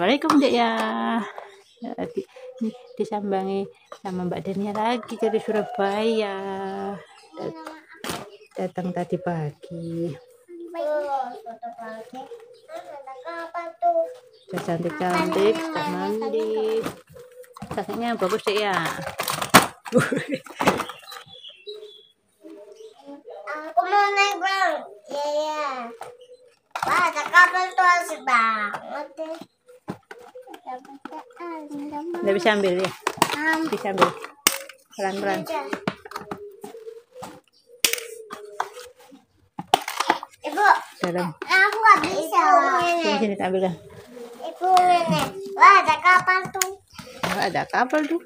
assalamualaikum dek ya eh, disambangi sama Mbak Dania lagi dari Surabaya Dat datang tadi pagi Sudah cantik-cantik sudah mandi kakaknya bagus sih ya aku mau naik bang ya ya wah kakak tuh banget deh Udah bisa ambil ya? Bisa ambil. Pelan-pelan. Ibu. Dalam. Aku nggak bisa. Sini sini ambilkan. Ibu ini. Wah ada kapal tuh. Wah ada kapal tuh.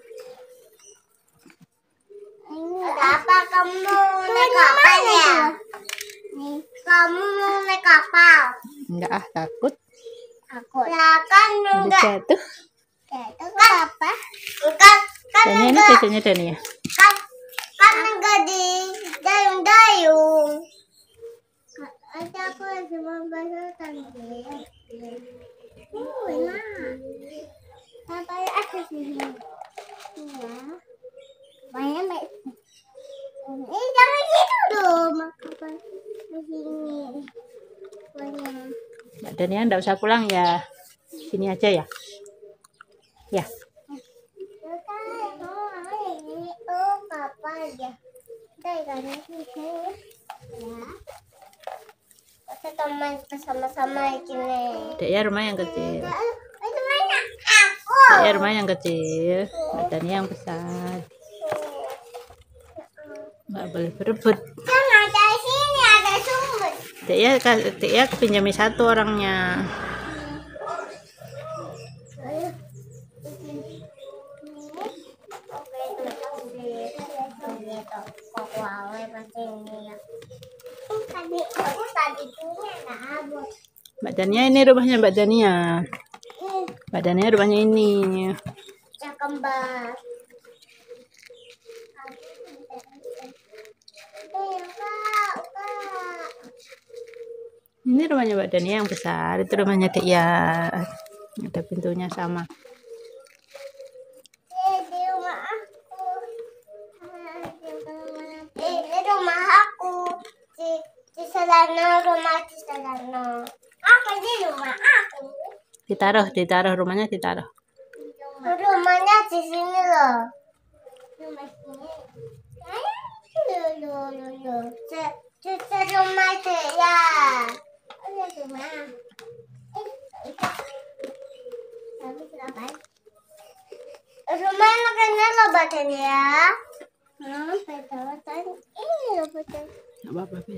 Ada apa kamu naik kapal ya? Kamu mau naik kapal? Enggak ah takut. Takut. Nah, ya, kan enggak. Jatuh. Jatuh kan apa? Kan kan Dania ini cucunya Dania. Ya? Kan kan enggak di dayung-dayung. Ada aku lagi mau bahasa tadi. Oh, enak. Sampai aku sini. dan ya enggak usah pulang ya sini aja ya ya sama-sama Dek ya rumah yang kecil. Dek ya rumah yang kecil. dan yang besar. Gak boleh berebut. Tia, Tia pinjami satu orangnya. Mbak Dania ini rumahnya Mbak Dania. Mbak Dania rumahnya ini. kembar ini rumahnya Mbak Dani yang besar itu rumahnya dia ya. ada pintunya sama ini eh, rumah aku ini eh, rumah aku di, di sana rumah di sana Apa di rumah aku ditaruh ditaruh rumahnya ditaruh rumahnya di sini loh rumah sini Lulu, lulu, lulu, rumah dia. Rumah makannya lobatan ya. Hmm, lobatan. Ini lo Enggak apa-apa, Pi.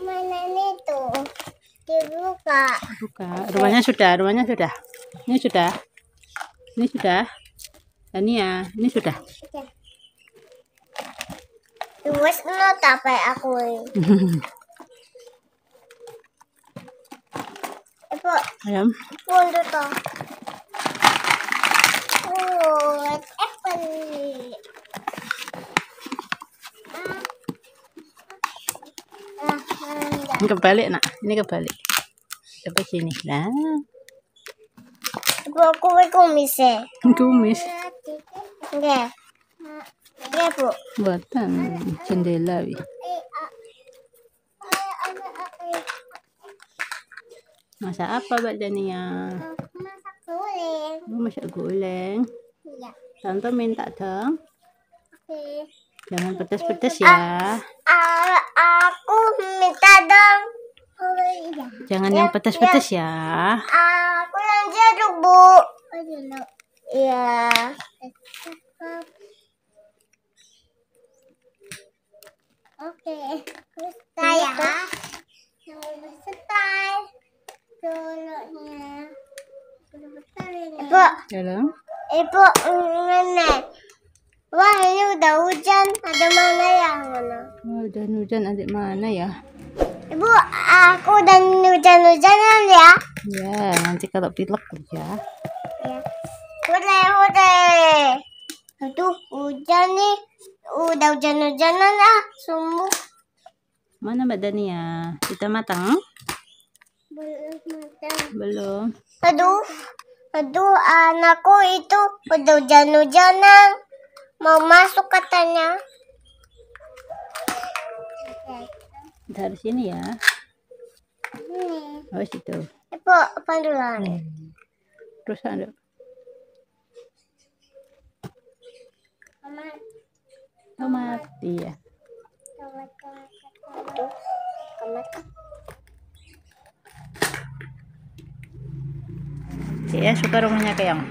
Mana itu? Dibuka. Buka. Rumahnya sudah, rumahnya sudah. Ini sudah. Ini sudah. Dan ya, ini sudah. terus enggak apa aku. po. Ayan. Oh, apple. Ini kebalik nak, ini kebalik. Coba sini lah. Bu, aku mau kumis ya. Kumis. Ya. Ya bu. Buatan jendela bi. Masak apa Mbak Dania? Masak guling. Oh, masak guling. Iya. Tante minta dong. Oke. Jangan pedas-pedas ah, ya. A ah, aku minta dong. Oh, iya. Jangan ya, yang pedas-pedas ya. ya. Aku yang jeruk, Bu. Oh, jeruk. Iya. Oke. Okay. Saya. Saya selesai. Ya. Ibu. dalam. Ibu, mana? Wah, ini udah hujan. Ada mana ya, mana? Oh, udah hujan adik mana ya? Ibu, aku udah hujan-hujanan ya. Ya, nanti kalau pilek ya. Ya. Boleh, Aduh, hujan nih. Udah hujan-hujanan ah, sumbu. Mana Mbak Dania? Kita matang? Belum Aduh. Aduh, anakku itu udah hujan-hujanan. Mau masuk katanya. Dari sini ya. Ini. Oh, situ. Ibu, eh, pandulan. Hmm. Terus ada. Tomat. Tomat, iya. Tomat, Tomat, tomat, tomat. Tomat. Iya suka rumahnya keong?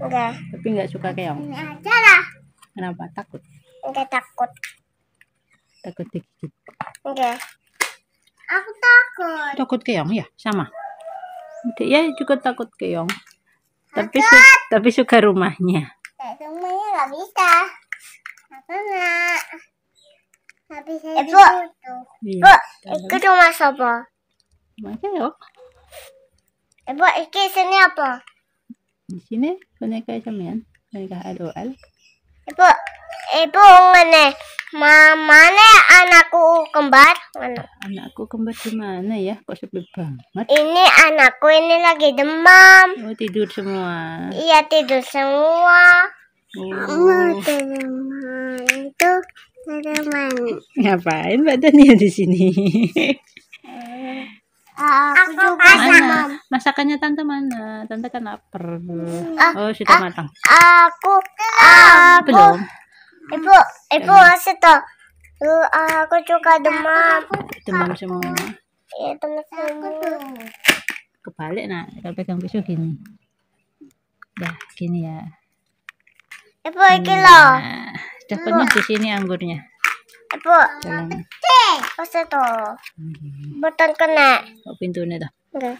Enggak. Tapi enggak suka keong? Enggak Kenapa? Takut? Enggak takut. Takut dikit? Enggak. Aku takut. Takut keong ya? Sama? Dia ya, juga takut keong. Tapi, su tapi suka rumahnya. Rumahnya enggak bisa. Aku enggak. Nggak bisa. Eh, Ibu, Ibu, iya, itu rumah siapa? Rumah keong. Ya? Ibu, ini sini apa? Di sini boneka ya? boneka LOL. Ibu, Ibu, ibu mama ne anakku kembar? Anakku kembar di mana ya? Kok sepi banget? Ini anakku ini lagi demam. Oh, tidur semua. Iya, tidur semua. Oh. demam itu Ngapain badannya di sini? Aku, juga mana? Masakannya tante mana? Tante kan lapar. Uh, oh, sudah matang. Aku, ah, aku belum. Ibu, ibu masih tuh. Aku juga demam. Demam semua. Iya, demam semua. Kebalik nak, kalau pegang pisau gini. Ya, gini ya. Ibu, ini loh. Sudah ya. penuh di sini anggurnya. Bu. to. Pas ko na. kena. pintu na dah. Okay.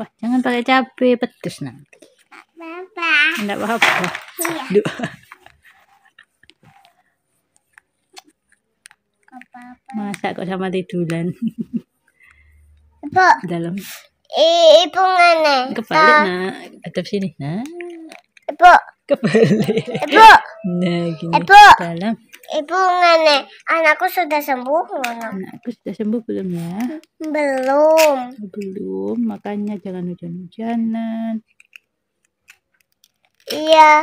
Wah, jangan pakai cabai, petus nanti. Bapak. Enggak apa-apa. Iya. Duh. Masa kok sama tiduran? Ibu. Dalam. Ibu mana? Kebalik, Nak. Atap sini, nah Ibu. Kebalik. Ibu. Nah, gini. Ibu. Dalam. Ibu nenek, anakku sudah sembuh belum? Anakku sudah sembuh belum ya? Belum. Oh, belum, makanya jangan hujan-hujanan. Iya.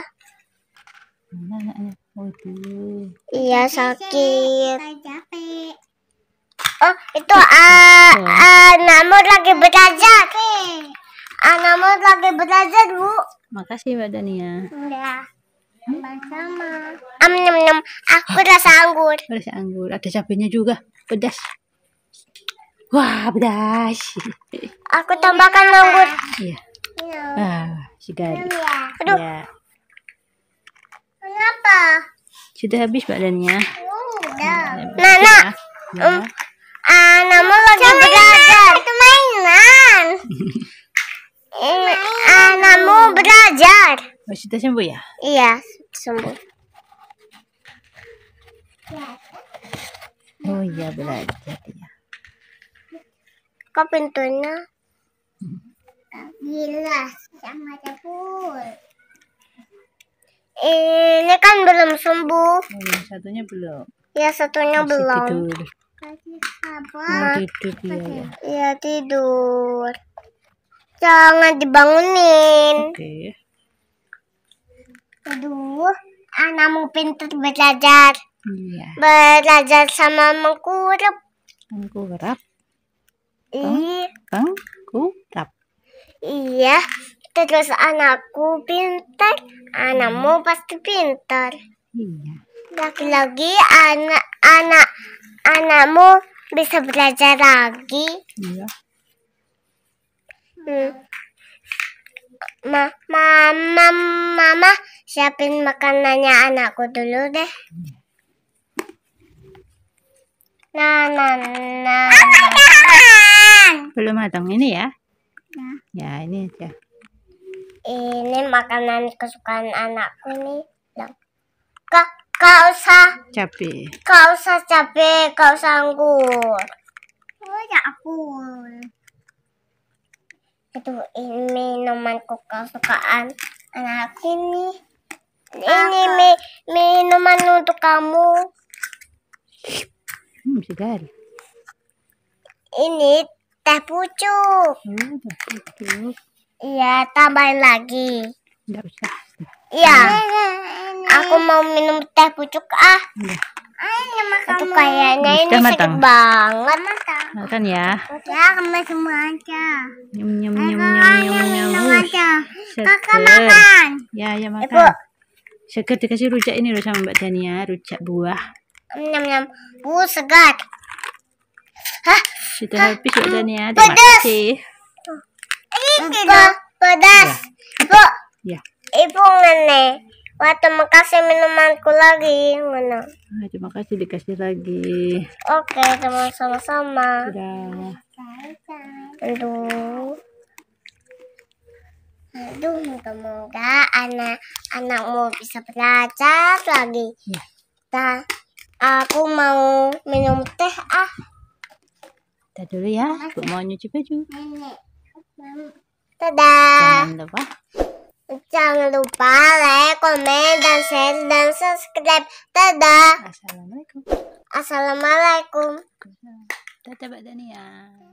Mana anaknya? Waduh. Iya sakit. Oh, itu uh, ah, uh, ah, namun lagi belajar. Anakmu lagi belajar, Bu. Makasih, Mbak Dania. Ya. Sama. Am Aku rasa ah. anggur. Rasa anggur. Ada cabenya juga. Pedas. Wah, pedas. Aku tambahkan anggur. Iya. Ya. Ah, si Ya. Aduh. Ya. Kenapa? Sudah habis badannya. Oh, udah. Nah, nah. Ya. Um, uh, lagi belajar. Tanganmu belajar. Oh, sudah sembuh ya? Iya, sembuh. Oh iya belajar ya. Kok pintunya? Gila, sama cepul. Ini kan belum sembuh. Oh, yang satunya belum. Ya, satunya Masih belum. Tidur. Kasih sabar. Mau tidur dia ya. ya iya, tidur. Jangan dibangunin. Oke. Okay. Aduh, anakmu pintar belajar. Iya. Belajar sama mengkurap. Mengkurap. Iya. Mengkurap. Iya. Terus anakku pintar, anakmu pasti pintar. Iya. Lagi-lagi anak anak anakmu bisa belajar lagi. Iya. Ma, mama, mama, siapin makanannya anakku dulu deh. Nah, nah, nah. Belum matang ini ya? Ya. Ya, ini aja. Ini makanan kesukaan anakku nih. Kak, kau usah cabe. Kau usah cabe, kau usah anggur. Oh, ya aku. Aduh, ini minuman kesukaan anak ini. Ini mi minuman untuk kamu. Hmm, segar. Ini teh pucuk. Hmm, teh pucuk. Iya, tambahin lagi. Enggak usah. Iya. Aku mau minum teh pucuk ah. Nggak. Iya. Itu kayaknya ini Sudah banget. Makan ya. Ya, semua aja. Nyum nyum nyum nyum nyum nyum. Kakak makan. Ya, ya makan. Segar dikasih rujak ini loh sama Mbak Dania, ya, rujak buah. Nyam nyam. Uh, segar. Sudah Hah? habis Mbak Dania. Ya. Terima kasih. Ini tidak pedas. Ya. Ibu. Ya. Ibu nenek. Wah, terima kasih minumanku lagi. Mana? Ah, terima kasih dikasih lagi. Oke, teman sama-sama. Sudah. Aduh. Aduh, semoga anak anakmu bisa belajar lagi. Ya. aku mau minum teh ah. Kita dulu ya, iya. aku mau nyuci baju. Nenek. Dadah. Jangan Jangan lupa like, komen, dan share, dan subscribe. Dadah. Assalamualaikum. Assalamualaikum. Dadah, Mbak Dania.